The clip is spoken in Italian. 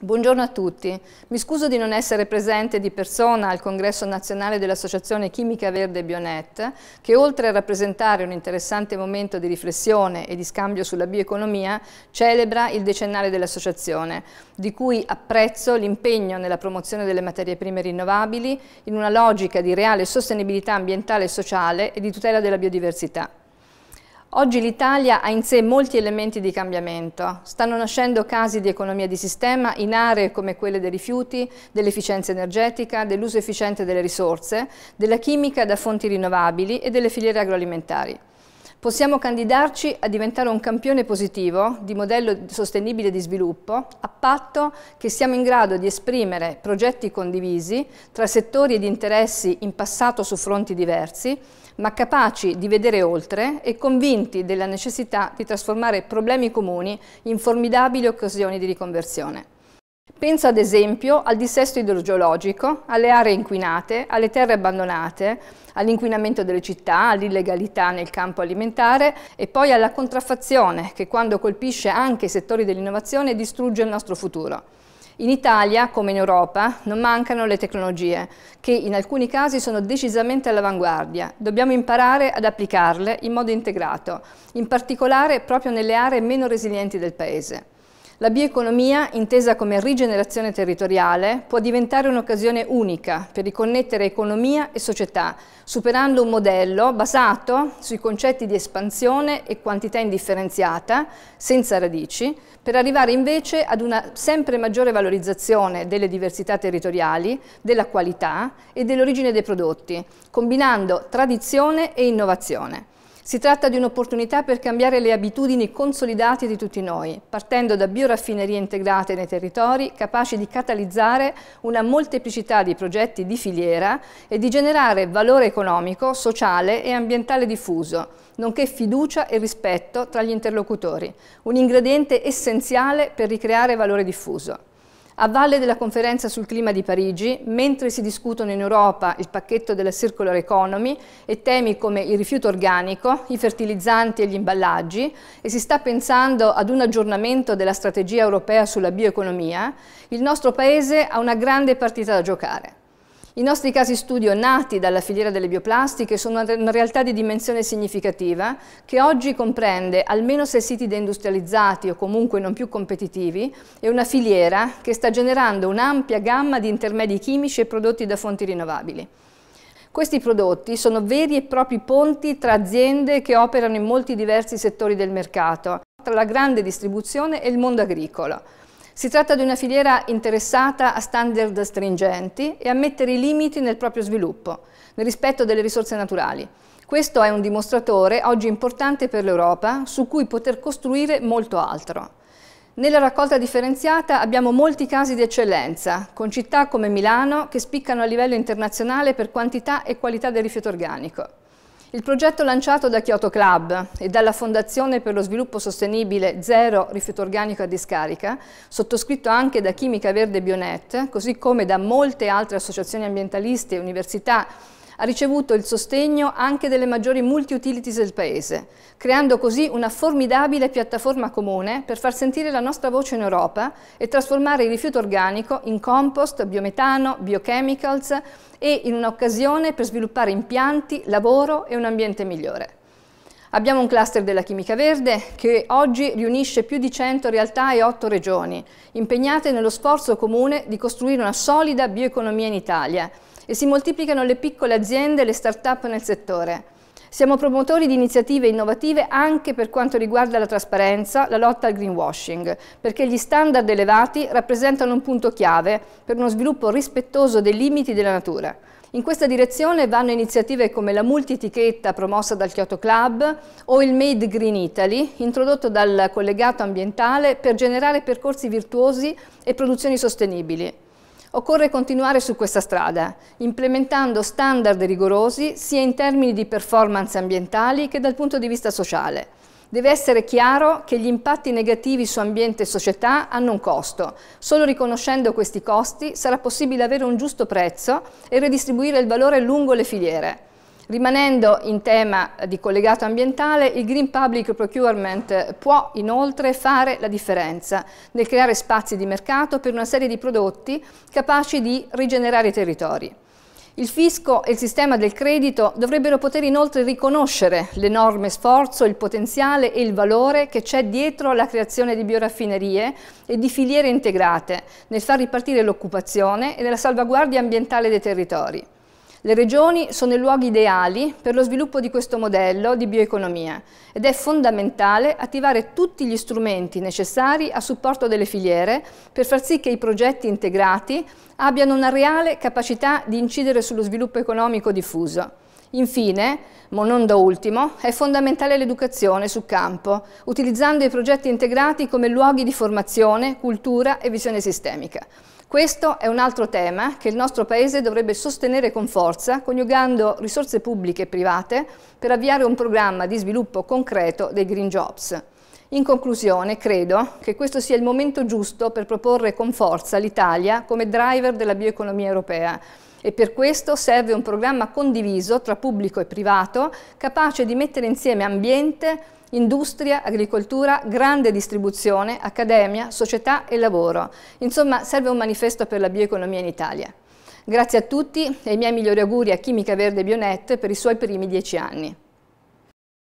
Buongiorno a tutti. Mi scuso di non essere presente di persona al congresso nazionale dell'Associazione Chimica Verde Bionet, che oltre a rappresentare un interessante momento di riflessione e di scambio sulla bioeconomia, celebra il decennale dell'associazione, di cui apprezzo l'impegno nella promozione delle materie prime rinnovabili in una logica di reale sostenibilità ambientale e sociale e di tutela della biodiversità. Oggi l'Italia ha in sé molti elementi di cambiamento. Stanno nascendo casi di economia di sistema in aree come quelle dei rifiuti, dell'efficienza energetica, dell'uso efficiente delle risorse, della chimica da fonti rinnovabili e delle filiere agroalimentari possiamo candidarci a diventare un campione positivo di modello sostenibile di sviluppo a patto che siamo in grado di esprimere progetti condivisi tra settori ed interessi in passato su fronti diversi, ma capaci di vedere oltre e convinti della necessità di trasformare problemi comuni in formidabili occasioni di riconversione. Penso ad esempio al dissesto idrogeologico, alle aree inquinate, alle terre abbandonate, all'inquinamento delle città, all'illegalità nel campo alimentare e poi alla contraffazione che quando colpisce anche i settori dell'innovazione distrugge il nostro futuro. In Italia, come in Europa, non mancano le tecnologie, che in alcuni casi sono decisamente all'avanguardia. Dobbiamo imparare ad applicarle in modo integrato, in particolare proprio nelle aree meno resilienti del Paese. La bioeconomia, intesa come rigenerazione territoriale, può diventare un'occasione unica per riconnettere economia e società, superando un modello basato sui concetti di espansione e quantità indifferenziata, senza radici, per arrivare invece ad una sempre maggiore valorizzazione delle diversità territoriali, della qualità e dell'origine dei prodotti, combinando tradizione e innovazione. Si tratta di un'opportunità per cambiare le abitudini consolidate di tutti noi, partendo da bioraffinerie integrate nei territori, capaci di catalizzare una molteplicità di progetti di filiera e di generare valore economico, sociale e ambientale diffuso, nonché fiducia e rispetto tra gli interlocutori, un ingrediente essenziale per ricreare valore diffuso. A valle della conferenza sul clima di Parigi, mentre si discutono in Europa il pacchetto della circular economy e temi come il rifiuto organico, i fertilizzanti e gli imballaggi, e si sta pensando ad un aggiornamento della strategia europea sulla bioeconomia, il nostro Paese ha una grande partita da giocare. I nostri casi studio nati dalla filiera delle bioplastiche sono una realtà di dimensione significativa che oggi comprende almeno sei siti deindustrializzati o comunque non più competitivi e una filiera che sta generando un'ampia gamma di intermedi chimici e prodotti da fonti rinnovabili. Questi prodotti sono veri e propri ponti tra aziende che operano in molti diversi settori del mercato, tra la grande distribuzione e il mondo agricolo. Si tratta di una filiera interessata a standard stringenti e a mettere i limiti nel proprio sviluppo, nel rispetto delle risorse naturali. Questo è un dimostratore oggi importante per l'Europa, su cui poter costruire molto altro. Nella raccolta differenziata abbiamo molti casi di eccellenza, con città come Milano che spiccano a livello internazionale per quantità e qualità del rifiuto organico. Il progetto lanciato da Kyoto Club e dalla Fondazione per lo Sviluppo Sostenibile Zero Rifiuto Organico a Discarica, sottoscritto anche da Chimica Verde Bionet, così come da molte altre associazioni ambientaliste, e università ha ricevuto il sostegno anche delle maggiori multi-utilities del Paese, creando così una formidabile piattaforma comune per far sentire la nostra voce in Europa e trasformare il rifiuto organico in compost, biometano, biochemicals e in un'occasione per sviluppare impianti, lavoro e un ambiente migliore. Abbiamo un cluster della chimica verde che oggi riunisce più di 100 realtà e 8 regioni, impegnate nello sforzo comune di costruire una solida bioeconomia in Italia e si moltiplicano le piccole aziende e le start-up nel settore. Siamo promotori di iniziative innovative anche per quanto riguarda la trasparenza, la lotta al greenwashing, perché gli standard elevati rappresentano un punto chiave per uno sviluppo rispettoso dei limiti della natura. In questa direzione vanno iniziative come la multietichetta promossa dal Kyoto Club o il Made Green Italy, introdotto dal collegato ambientale per generare percorsi virtuosi e produzioni sostenibili. Occorre continuare su questa strada, implementando standard rigorosi sia in termini di performance ambientali che dal punto di vista sociale. Deve essere chiaro che gli impatti negativi su ambiente e società hanno un costo. Solo riconoscendo questi costi sarà possibile avere un giusto prezzo e redistribuire il valore lungo le filiere. Rimanendo in tema di collegato ambientale, il Green Public Procurement può inoltre fare la differenza nel creare spazi di mercato per una serie di prodotti capaci di rigenerare i territori. Il fisco e il sistema del credito dovrebbero poter inoltre riconoscere l'enorme sforzo, il potenziale e il valore che c'è dietro la creazione di bioraffinerie e di filiere integrate nel far ripartire l'occupazione e nella salvaguardia ambientale dei territori. Le regioni sono i luoghi ideali per lo sviluppo di questo modello di bioeconomia ed è fondamentale attivare tutti gli strumenti necessari a supporto delle filiere per far sì che i progetti integrati abbiano una reale capacità di incidere sullo sviluppo economico diffuso. Infine, ma non da ultimo, è fondamentale l'educazione sul campo, utilizzando i progetti integrati come luoghi di formazione, cultura e visione sistemica. Questo è un altro tema che il nostro Paese dovrebbe sostenere con forza, coniugando risorse pubbliche e private per avviare un programma di sviluppo concreto dei Green Jobs. In conclusione, credo che questo sia il momento giusto per proporre con forza l'Italia come driver della bioeconomia europea e per questo serve un programma condiviso tra pubblico e privato capace di mettere insieme ambiente, industria, agricoltura, grande distribuzione, accademia, società e lavoro. Insomma, serve un manifesto per la bioeconomia in Italia. Grazie a tutti e i miei migliori auguri a Chimica Verde Bionet per i suoi primi dieci anni.